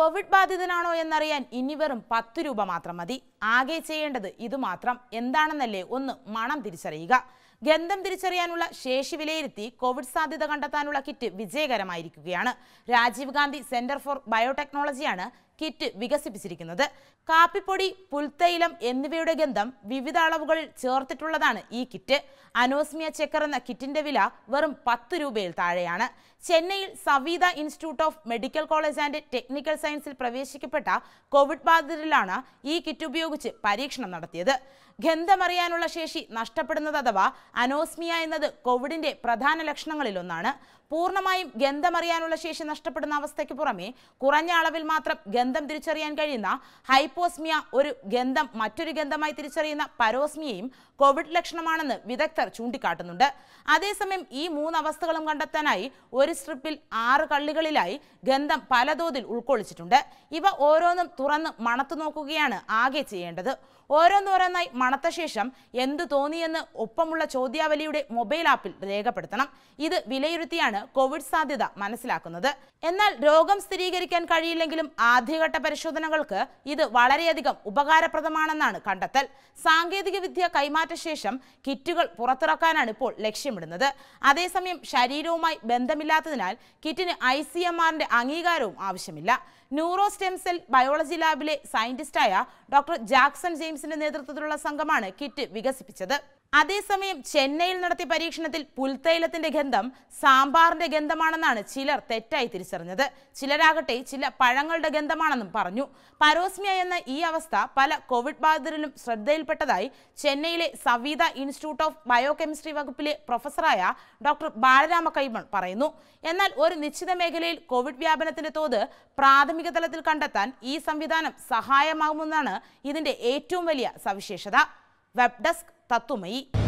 Covid ബാധിതനാണോ എന്നറിയാൻ ഇനി വെറും പത്ത് രൂപ മാത്രം മതി ആകെ ചെയ്യേണ്ടത് മാത്രം എന്താണെന്നല്ലേ ഒന്ന് മണം തിരിച്ചറിയുക ഗന്ധം തിരിച്ചറിയാനുള്ള ശേഷി വിലയിരുത്തി കോവിഡ് സാധ്യത കണ്ടെത്താനുള്ള കിറ്റ് വിജയകരമായിരിക്കുകയാണ് രാജീവ് ഗാന്ധി സെന്റർ ഫോർ ബയോടെക്നോളജിയാണ് കിറ്റ് വികസിപ്പിച്ചിരിക്കുന്നത് കാപ്പിപ്പൊടി പുൽത്തൈലം എന്നിവയുടെ ഗന്ധം വിവിധ അളവുകളിൽ ചേർത്തിട്ടുള്ളതാണ് ഈ കിറ്റ് അനോസ്മിയ ചെക്കർ എന്ന കിറ്റിന്റെ വില വെറും പത്ത് രൂപയിൽ താഴെയാണ് ചെന്നൈയിൽ Saveetha institute of medical college and technical സയൻസിൽ പ്രവേശിക്കപ്പെട്ട കോവിഡ് ബാധിതരിലാണ് ഈ കിറ്റ് ഉപയോഗിച്ച് പരീക്ഷണം നടത്തിയത് ഗന്ധമറിയാനുള്ള ശേഷി നഷ്ടപ്പെടുന്നത് അഥവാ അനോസ്മിയ എന്നത് കോവിഡിന്റെ പ്രധാന ലക്ഷണങ്ങളിലൊന്നാണ് പൂർണ്ണമായും ഗന്ധമറിയാനുള്ള ശേഷി നഷ്ടപ്പെടുന്ന അവസ്ഥയ്ക്ക് പുറമെ കുറഞ്ഞ അളവിൽ മാത്രം ഗന്ധം തിരിച്ചറിയാൻ കഴിയുന്ന ഹൈപ്പോസ്മിയ ഒരു ഗന്ധം മറ്റൊരു ഗന്ധമായി തിരിച്ചറിയുന്ന പരോസ്മിയയും കോവിഡ് ലക്ഷണമാണെന്ന് വിദഗ്ധർ ചൂണ്ടിക്കാട്ടുന്നുണ്ട് അതേസമയം ഈ മൂന്ന് അവസ്ഥകളും കണ്ടെത്താനായി ഒരു സ്ട്രിപ്പിൽ ആറ് കള്ളികളിലായി ഗന്ധം പലതോതിൽ ഉൾക്കൊള്ളിച്ചിട്ടുണ്ട് ഇവ ഓരോന്നും തുറന്ന് മണത്തു നോക്കുകയാണ് ആകെ ചെയ്യേണ്ടത് ഓരോന്നോരോന്നായി മണത്ത ശേഷം എന്തു തോന്നിയെന്ന് ഒപ്പമുള്ള ചോദ്യാവലിയുടെ മൊബൈൽ ആപ്പിൽ രേഖപ്പെടുത്തണം ഇത് വിലയിരുത്തിയാണ് കോവിഡ് സാധ്യത മനസ്സിലാക്കുന്നത് എന്നാൽ രോഗം സ്ഥിരീകരിക്കാൻ കഴിയില്ലെങ്കിലും ആദ്യ ആദ്യഘട്ട പരിശോധനകൾക്ക് ഇത് വളരെയധികം ഉപകാരപ്രദമാണെന്നാണ് കണ്ടെത്തൽ സാങ്കേതികവിദ്യ കൈമാറ്റ ശേഷം കിറ്റുകൾ പുറത്തിറക്കാനാണ് ഇപ്പോൾ ലക്ഷ്യമിടുന്നത് അതേസമയം ശരീരവുമായി ബന്ധമില്ലാത്തതിനാൽ കിറ്റിന് ഐ സി എം ആറിന്റെ അംഗീകാരവും ആവശ്യമില്ല ന്യൂറോ സ്റ്റെം സെൽ ബയോളജി ലാബിലെ സയന്റിസ്റ്റായ ഡോക്ടർ ജാക്സൺ ജെയിംസിന്റെ നേതൃത്വത്തിലുള്ള സംഘമാണ് കിറ്റ് വികസിപ്പിച്ചത് അതേസമയം ചെന്നൈയിൽ നടത്തിയ പരീക്ഷണത്തിൽ പുൽത്തൈലത്തിന്റെ ഗന്ധം സാമ്പാറിന്റെ ഗന്ധമാണെന്നാണ് ചിലർ തെറ്റായി തിരിച്ചറിഞ്ഞത് ചിലരാകട്ടെ ചില പഴങ്ങളുടെ ഗന്ധമാണെന്നും പറഞ്ഞു പരോസ്മിയ എന്ന ഈ അവസ്ഥ പല കോവിഡ് ബാധിതരിലും ശ്രദ്ധയിൽപ്പെട്ടതായി ചെന്നൈയിലെ സവീത ഇൻസ്റ്റിറ്റ്യൂട്ട് ഓഫ് ബയോകെമിസ്ട്രി വകുപ്പിലെ പ്രൊഫസറായ ഡോക്ടർ ബാലരാമ കൈമൺ പറയുന്നു എന്നാൽ ഒരു നിശ്ചിത മേഖലയിൽ കോവിഡ് വ്യാപനത്തിന്റെ തോത് പ്രാഥമിക തലത്തിൽ കണ്ടെത്താൻ ഈ സംവിധാനം സഹായമാകുമെന്നാണ് ഇതിന്റെ ഏറ്റവും വലിയ സവിശേഷത വെബ് ഡെസ്ക് tá toma